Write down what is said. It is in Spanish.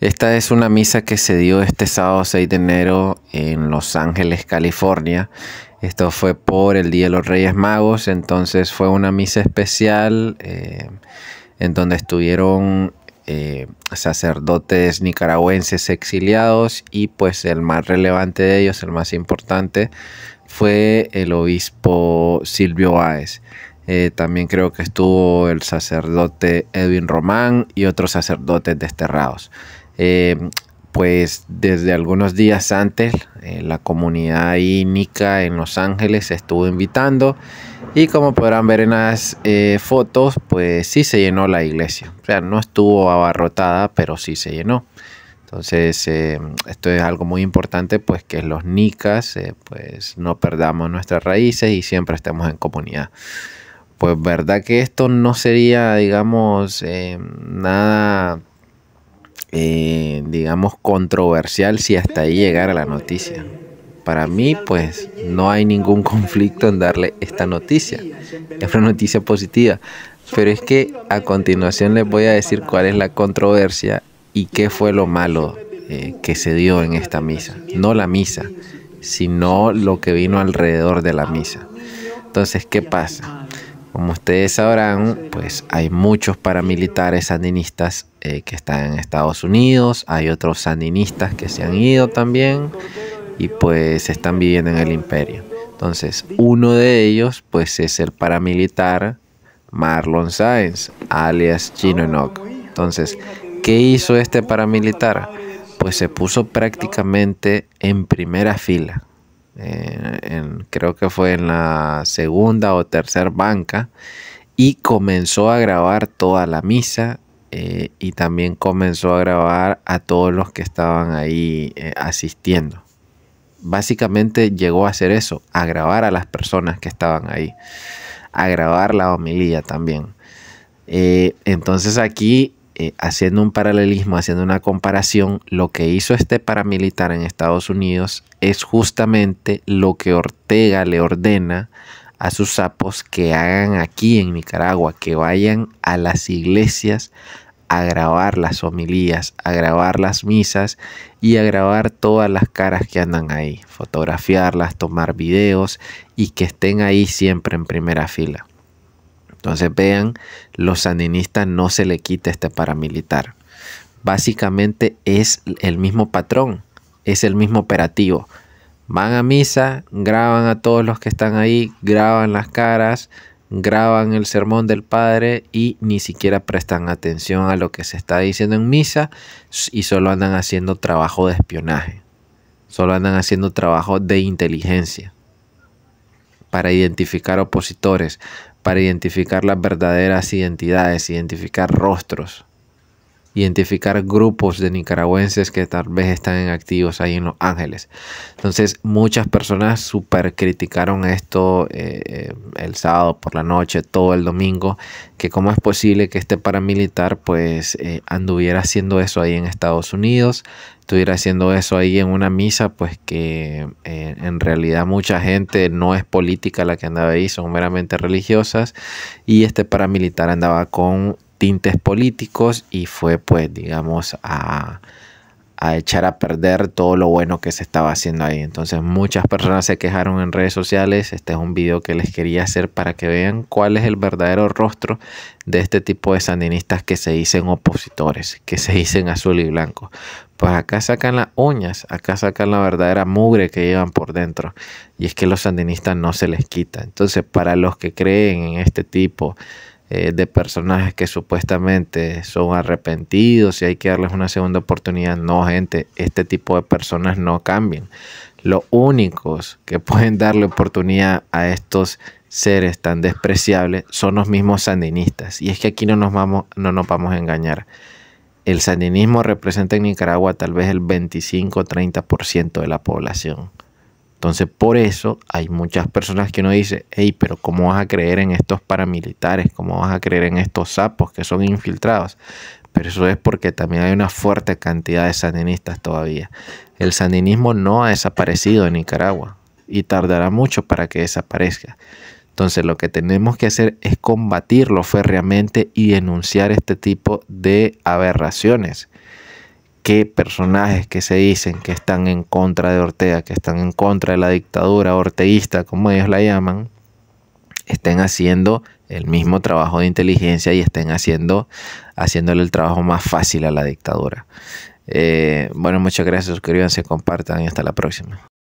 Esta es una misa que se dio este sábado 6 de enero en Los Ángeles, California. Esto fue por el Día de los Reyes Magos, entonces fue una misa especial eh, en donde estuvieron eh, sacerdotes nicaragüenses exiliados y pues el más relevante de ellos, el más importante, fue el obispo Silvio Báez. Eh, también creo que estuvo el sacerdote Edwin Román y otros sacerdotes desterrados. Eh, pues desde algunos días antes eh, la comunidad Nica, en Los Ángeles estuvo invitando y como podrán ver en las eh, fotos, pues sí se llenó la iglesia. O sea, no estuvo abarrotada, pero sí se llenó. Entonces, esto es algo muy importante, pues que los nicas, pues no perdamos nuestras raíces y siempre estemos en comunidad. Pues verdad que esto no sería, digamos, nada eh, digamos, controversial si hasta ahí llegara la noticia. Para mí, pues, no hay ningún conflicto en darle esta noticia. Es una noticia positiva. Pero es que a continuación les voy a decir cuál es la controversia y qué fue lo malo eh, que se dio en esta misa. No la misa, sino lo que vino alrededor de la misa. Entonces, ¿qué pasa? Como ustedes sabrán, pues hay muchos paramilitares sandinistas eh, que están en Estados Unidos, hay otros sandinistas que se han ido también y pues están viviendo en el imperio. Entonces, uno de ellos pues es el paramilitar Marlon Sainz, alias Chino Entonces, ¿qué hizo este paramilitar? Pues se puso prácticamente en primera fila eh, creo que fue en la segunda o tercera banca, y comenzó a grabar toda la misa eh, y también comenzó a grabar a todos los que estaban ahí eh, asistiendo. Básicamente llegó a hacer eso, a grabar a las personas que estaban ahí, a grabar la homilía también. entonces aquí eh, haciendo un paralelismo, haciendo una comparación, lo que hizo este paramilitar en Estados Unidos es justamente lo que Ortega le ordena a sus sapos que hagan aquí en Nicaragua, que vayan a las iglesias a grabar las homilías, a grabar las misas y a grabar todas las caras que andan ahí, fotografiarlas, tomar videos y que estén ahí siempre en primera fila. Entonces vean, los sandinistas no se le quita este paramilitar. Básicamente es el mismo patrón, es el mismo operativo. Van a misa, graban a todos los que están ahí, graban las caras, graban el sermón del Padre y ni siquiera prestan atención a lo que se está diciendo en misa y solo andan haciendo trabajo de espionaje, solo andan haciendo trabajo de inteligencia para identificar opositores, para identificar las verdaderas identidades, identificar rostros identificar grupos de nicaragüenses que tal vez están en activos ahí en Los Ángeles. Entonces, muchas personas supercriticaron criticaron esto eh, el sábado por la noche, todo el domingo, que cómo es posible que este paramilitar pues eh, anduviera haciendo eso ahí en Estados Unidos, estuviera haciendo eso ahí en una misa, pues que eh, en realidad mucha gente no es política la que andaba ahí, son meramente religiosas. Y este paramilitar andaba con tintes políticos y fue pues digamos a, echar a perder todo lo bueno que se estaba haciendo ahí. Entonces muchas personas se quejaron en redes sociales. Este es un video que les quería hacer para que vean cuál es el verdadero rostro de este tipo de sandinistas que se dicen opositores, que se dicen azul y blanco. Pues acá sacan las uñas, acá sacan la verdadera mugre que llevan por dentro. Y es que los sandinistas no se les quita. Entonces para los que creen en este tipo eh, de personajes que supuestamente son arrepentidos y hay que darles una segunda oportunidad. No, gente, este tipo de personas no cambian. Los únicos que pueden darle oportunidad a estos seres tan despreciables son los mismos sandinistas. Y es que aquí no nos vamos, no nos vamos a engañar. El sandinismo representa en Nicaragua tal vez el 25-30% de la población. Entonces, por eso hay muchas personas que uno dice, hey, pero ¿cómo vas a creer en estos paramilitares? ¿Cómo vas a creer en estos sapos que son infiltrados? Pero eso es porque también hay una fuerte cantidad de sandinistas todavía. El sandinismo no ha desaparecido en Nicaragua y tardará mucho para que desaparezca. Entonces, lo que tenemos que hacer es combatirlo férreamente y denunciar este tipo de aberraciones qué personajes que se dicen que están en contra de Ortega, que están en contra de la dictadura orteísta, como ellos la llaman, estén haciendo el mismo trabajo de inteligencia y estén haciendo, haciéndole el trabajo más fácil a la dictadura. Eh, bueno, muchas gracias, suscríbanse, compartan y hasta la próxima.